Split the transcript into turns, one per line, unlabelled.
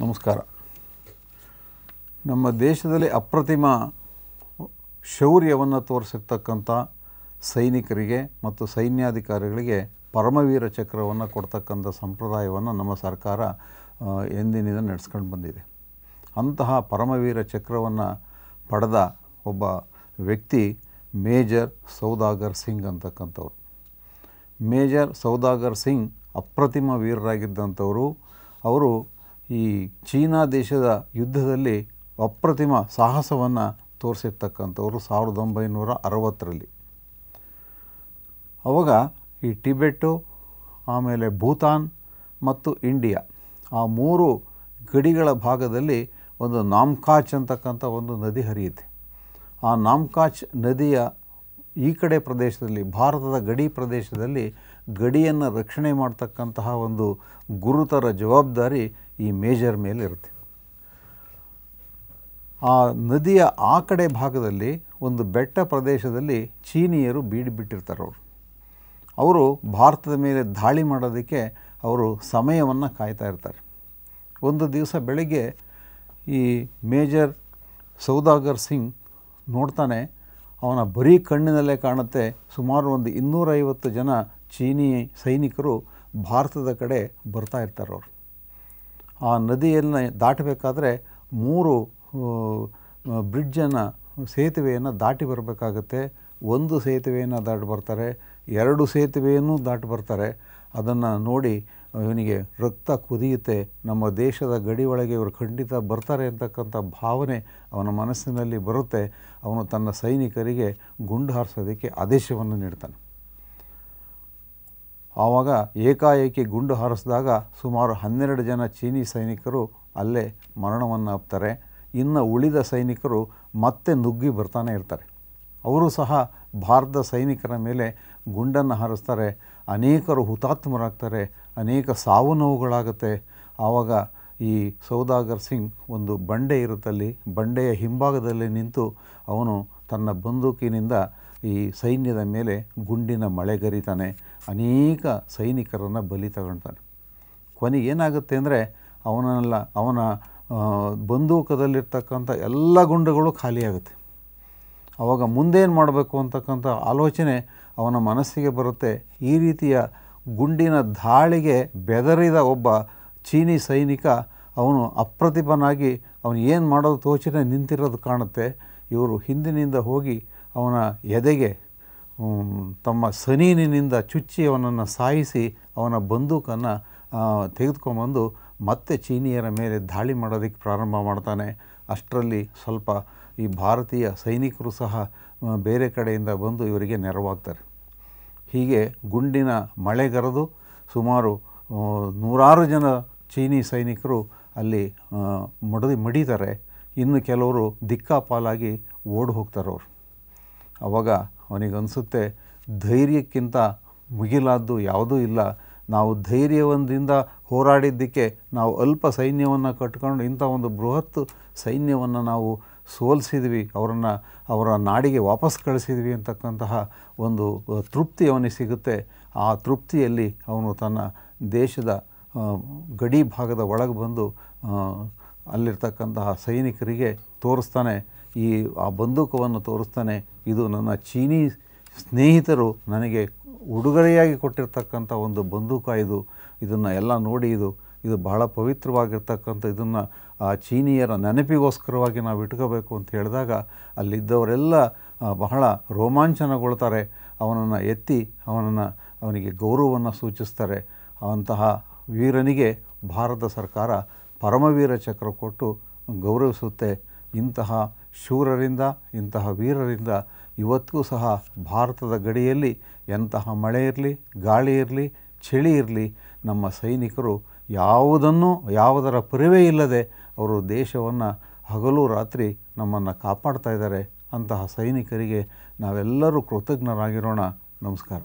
ನಮಸ್ಕಾರ ನಮ್ಮ ದೇಶದಲ್ಲಿ ಅಪ್ರತಿಮ ಶೌರ್ಯವನ್ನು ತೋರಿಸಿರ್ತಕ್ಕಂಥ ಸೈನಿಕರಿಗೆ ಮತ್ತು ಸೈನ್ಯಾಧಿಕಾರಿಗಳಿಗೆ ಪರಮವೀರ ಚಕ್ರವನ್ನು ಕೊಡ್ತಕ್ಕಂಥ ಸಂಪ್ರದಾಯವನ್ನು ನಮ್ಮ ಸರ್ಕಾರ ಎಂದಿನಿಂದ ನಡೆಸ್ಕೊಂಡು ಬಂದಿದೆ ಅಂತಹ ಪರಮವೀರ ಚಕ್ರವನ್ನು ಪಡೆದ ಒಬ್ಬ ವ್ಯಕ್ತಿ ಮೇಜರ್ ಸೌದಾಗರ್ ಸಿಂಗ್ ಅಂತಕ್ಕಂಥವ್ರು ಮೇಜರ್ ಸೌದಾಗರ್ ಸಿಂಗ್ ಅಪ್ರತಿಮ ವೀರರಾಗಿದ್ದಂಥವರು ಅವರು ಈ ಚೀನಾ ದೇಶದ ಯುದ್ಧದಲ್ಲಿ ಅಪ್ರತಿಮ ಸಾಹಸವನ್ನು ತೋರಿಸಿರ್ತಕ್ಕಂಥವ್ರು ಸಾವಿರದ ಒಂಬೈನೂರ ಅರವತ್ತರಲ್ಲಿ ಅವಾಗ ಈ ಟಿಬೆಟ್ಟು ಆಮೇಲೆ ಭೂತಾನ್ ಮತ್ತು ಇಂಡಿಯಾ ಆ ಮೂರು ಗಡಿಗಳ ಭಾಗದಲ್ಲಿ ಒಂದು ನಾಮ್ಕಾಚ್ ಅಂತಕ್ಕಂಥ ಒಂದು ನದಿ ಹರಿಯುತ್ತೆ ಆ ನಾಮ್ಕಾಚ್ ನದಿಯ ಈ ಕಡೆ ಪ್ರದೇಶದಲ್ಲಿ ಭಾರತದ ಗಡಿ ಪ್ರದೇಶದಲ್ಲಿ ಗಡಿಯನ್ನು ರಕ್ಷಣೆ ಮಾಡ್ತಕ್ಕಂತಹ ಒಂದು ಗುರುತರ ಜವಾಬ್ದಾರಿ ಈ ಮೇಜರ್ ಮೇಲೆ ಇರುತ್ತೆ ಆ ನದಿಯ ಆ ಕಡೆ ಭಾಗದಲ್ಲಿ ಒಂದು ಬೆಟ್ಟ ಪ್ರದೇಶದಲ್ಲಿ ಚೀನಿಯರು ಬೀಡಿಬಿಟ್ಟಿರ್ತಾರೆ ಅವರು ಅವರು ಭಾರತದ ಮೇಲೆ ದಾಳಿ ಮಾಡೋದಕ್ಕೆ ಅವರು ಸಮಯವನ್ನು ಕಾಯ್ತಾ ಇರ್ತಾರೆ ಒಂದು ದಿವಸ ಬೆಳಗ್ಗೆ ಈ ಮೇಜರ್ ಸೌದಾಗರ್ ಸಿಂಗ್ ನೋಡ್ತಾನೆ ಅವನ ಬರೀ ಕಣ್ಣಿನಲ್ಲೇ ಕಾಣುತ್ತೆ ಸುಮಾರು ಒಂದು ಇನ್ನೂರೈವತ್ತು ಜನ ಚೀನಿ ಸೈನಿಕರು ಭಾರತದ ಕಡೆ ಬರ್ತಾ ಇರ್ತಾರೆ ಅವರು ಆ ನದಿಯನ್ನು ದಾಟಬೇಕಾದ್ರೆ ಮೂರು ಬ್ರಿಡ್ಜನ್ನು ಸೇತುವೆಯನ್ನು ದಾಟಿ ಬರಬೇಕಾಗತ್ತೆ ಒಂದು ಸೇತುವೆಯನ್ನು ದಾಟಿ ಬರ್ತಾರೆ ಎರಡು ಸೇತುವೆಯನ್ನು ದಾಟಿ ಬರ್ತಾರೆ ಅದನ್ನು ನೋಡಿ ಇವನಿಗೆ ರಕ್ತ ಕುದಿಯುತ್ತೆ ನಮ್ಮ ದೇಶದ ಗಡಿ ಒಳಗೆ ಇವರು ಖಂಡಿತ ಬರ್ತಾರೆ ಅಂತಕ್ಕಂಥ ಭಾವನೆ ಅವನ ಮನಸ್ಸಿನಲ್ಲಿ ಬರುತ್ತೆ ಅವನು ತನ್ನ ಸೈನಿಕರಿಗೆ ಗುಂಡು ಹಾರಿಸೋದಕ್ಕೆ ಆದೇಶವನ್ನು ನೀಡ್ತಾನೆ ಆವಾಗ ಏಕಾಏಕಿ ಗುಂಡು ಹಾರಿಸಿದಾಗ ಸುಮಾರು ಹನ್ನೆರಡು ಜನ ಚೀನಿ ಸೈನಿಕರು ಅಲ್ಲೇ ಮರಣವನ್ನು ಹಾಕ್ತಾರೆ ಇನ್ನು ಉಳಿದ ಸೈನಿಕರು ಮತ್ತೆ ನುಗ್ಗಿ ಬರ್ತಾನೆ ಇರ್ತಾರೆ ಅವರು ಸಹ ಭಾರತದ ಸೈನಿಕರ ಮೇಲೆ ಗುಂಡನ್ನು ಹಾರಿಸ್ತಾರೆ ಅನೇಕರು ಹುತಾತ್ಮರಾಗ್ತಾರೆ ಅನೇಕ ಸಾವು ನೋವುಗಳಾಗುತ್ತೆ ಆವಾಗ ಈ ಸೌದಾಗರ್ ಸಿಂಗ್ ಒಂದು ಬಂಡೆ ಇರುತ್ತಲ್ಲಿ ಬಂಡೆಯ ಹಿಂಭಾಗದಲ್ಲಿ ನಿಂತು ಅವನು ತನ್ನ ಬಂದೂಕಿನಿಂದ ಈ ಸೈನ್ಯದ ಮೇಲೆ ಗುಂಡಿನ ಮಳೆಗರಿತಾನೆ ಅನೇಕ ಸೈನಿಕರನ್ನು ಬಲಿ ತಗೊಳ್ತಾನೆ ಕೊನೆ ಏನಾಗುತ್ತೆ ಅಂದರೆ ಅವನಲ್ಲ ಅವನ ಬಂದೂಕದಲ್ಲಿರ್ತಕ್ಕಂಥ ಎಲ್ಲ ಗುಂಡುಗಳು ಖಾಲಿಯಾಗುತ್ತೆ ಆವಾಗ ಮುಂದೇನು ಮಾಡಬೇಕು ಅಂತಕ್ಕಂಥ ಆಲೋಚನೆ ಅವನ ಮನಸ್ಸಿಗೆ ಬರುತ್ತೆ ಈ ರೀತಿಯ ಗುಂಡಿನ ದಾಳಿಗೆ ಬೆದರಿದ ಒಬ್ಬ ಚೀನಿ ಸೈನಿಕ ಅವನು ಅಪ್ರತಿಭನಾಗಿ ಅವನು ಏನು ಮಾಡೋದು ತೋಚನೆ ನಿಂತಿರೋದು ಕಾಣುತ್ತೆ ಇವರು ಹಿಂದಿನಿಂದ ಹೋಗಿ ಅವನ ಎದೆಗೆ ತಮ್ಮ ಸನೀನಿನಿಂದ ಚುಚ್ಚಿ ಅವನನ್ನು ಸಾಯಿಸಿ ಅವನ ಬಂದೂಕನ್ನು ತೆಗೆದುಕೊಂಬಂದು ಮತ್ತೆ ಚೀನಿಯರ ಮೇಲೆ ದಾಳಿ ಮಾಡೋದಕ್ಕೆ ಪ್ರಾರಂಭ ಮಾಡ್ತಾನೆ ಅಷ್ಟರಲ್ಲಿ ಸ್ವಲ್ಪ ಈ ಭಾರತೀಯ ಸೈನಿಕರು ಸಹ ಬೇರೆ ಕಡೆಯಿಂದ ಬಂದು ಇವರಿಗೆ ನೆರವಾಗ್ತಾರೆ ಹೀಗೆ ಗುಂಡಿನ ಮಳೆಗರೆದು ಸುಮಾರು ನೂರಾರು ಜನ ಚೀನಿ ಸೈನಿಕರು ಅಲ್ಲಿ ಮಡದಿ ಮಡಿತಾರೆ ಇನ್ನು ಕೆಲವರು ದಿಕ್ಕಾಪಾಲಾಗಿ ಓಡಿ ಹೋಗ್ತಾರೆ ಅವರು ಆವಾಗ ಅವನಿಗನ್ಸುತ್ತೆ ಧೈರ್ಯಕ್ಕಿಂತ ಮುಗಿಲಾದ್ದು ಯಾವುದೂ ಇಲ್ಲ ನಾವು ಧೈರ್ಯವೊಂದರಿಂದ ಹೋರಾಡಿದ್ದಕ್ಕೆ ನಾವು ಅಲ್ಪ ಸೈನ್ಯವನ್ನು ಕಟ್ಕೊಂಡು ಇಂಥ ಒಂದು ಬೃಹತ್ ಸೈನ್ಯವನ್ನು ನಾವು ಸೋಲಿಸಿದ್ವಿ ಅವರನ್ನು ಅವರ ನಾಡಿಗೆ ವಾಪಸ್ ಕಳಿಸಿದ್ವಿ ಅಂತಕ್ಕಂತಹ ಒಂದು ತೃಪ್ತಿ ಅವನಿಗೆ ಸಿಗುತ್ತೆ ಆ ತೃಪ್ತಿಯಲ್ಲಿ ಅವನು ತನ್ನ ದೇಶದ ಗಡಿ ಭಾಗದ ಒಳಗೆ ಬಂದು ಅಲ್ಲಿರ್ತಕ್ಕಂತಹ ಸೈನಿಕರಿಗೆ ತೋರಿಸ್ತಾನೆ ಈ ಆ ಬಂದೂಕವನ್ನು ತೋರಿಸ್ತಾನೆ ಇದು ನನ್ನ ಚೀನೀ ಸ್ನೇಹಿತರು ನನಗೆ ಉಡುಗೊರೆಯಾಗಿ ಕೊಟ್ಟಿರ್ತಕ್ಕಂಥ ಒಂದು ಬಂದೂಕ ಇದು ಇದನ್ನು ಎಲ್ಲ ನೋಡಿ ಇದು ಇದು ಬಹಳ ಪವಿತ್ರವಾಗಿರ್ತಕ್ಕಂಥ ಇದನ್ನು ಆ ಚೀನಿಯರ ನೆನಪಿಗೋಸ್ಕರವಾಗಿ ನಾವು ಇಟ್ಕೋಬೇಕು ಅಂತ ಹೇಳಿದಾಗ ಅಲ್ಲಿದ್ದವರೆಲ್ಲ ಬಹಳ ರೋಮಾಂಚನಗೊಳ್ತಾರೆ ಅವನನ್ನು ಎತ್ತಿ ಅವನನ್ನು ಅವನಿಗೆ ಗೌರವವನ್ನು ಸೂಚಿಸ್ತಾರೆ ಅಂತಹ ವೀರನಿಗೆ ಭಾರತ ಸರ್ಕಾರ ಪರಮವೀರ ಚಕ್ರ ಕೊಟ್ಟು ಗೌರವಿಸುತ್ತೆ ಇಂತಹ ಶೂರರಿಂದ ಇಂತಹ ವೀರರಿಂದ ಇವತ್ತಿಗೂ ಸಹ ಭಾರತದ ಗಡಿಯಲ್ಲಿ ಎಂತಹ ಮಳೆ ಇರಲಿ ಗಾಳಿ ಇರಲಿ ಚಳಿ ಇರಲಿ ನಮ್ಮ ಸೈನಿಕರು ಯಾವುದನ್ನು ಯಾವುದರ ಪರಿವೇ ಇಲ್ಲದೆ ಅವರು ದೇಶವನ್ನು ಹಗಲು ರಾತ್ರಿ ನಮ್ಮನ್ನು ಕಾಪಾಡ್ತಾ ಇದ್ದಾರೆ ಅಂತಹ ಸೈನಿಕರಿಗೆ ನಾವೆಲ್ಲರೂ ಕೃತಜ್ಞರಾಗಿರೋಣ ನಮಸ್ಕಾರ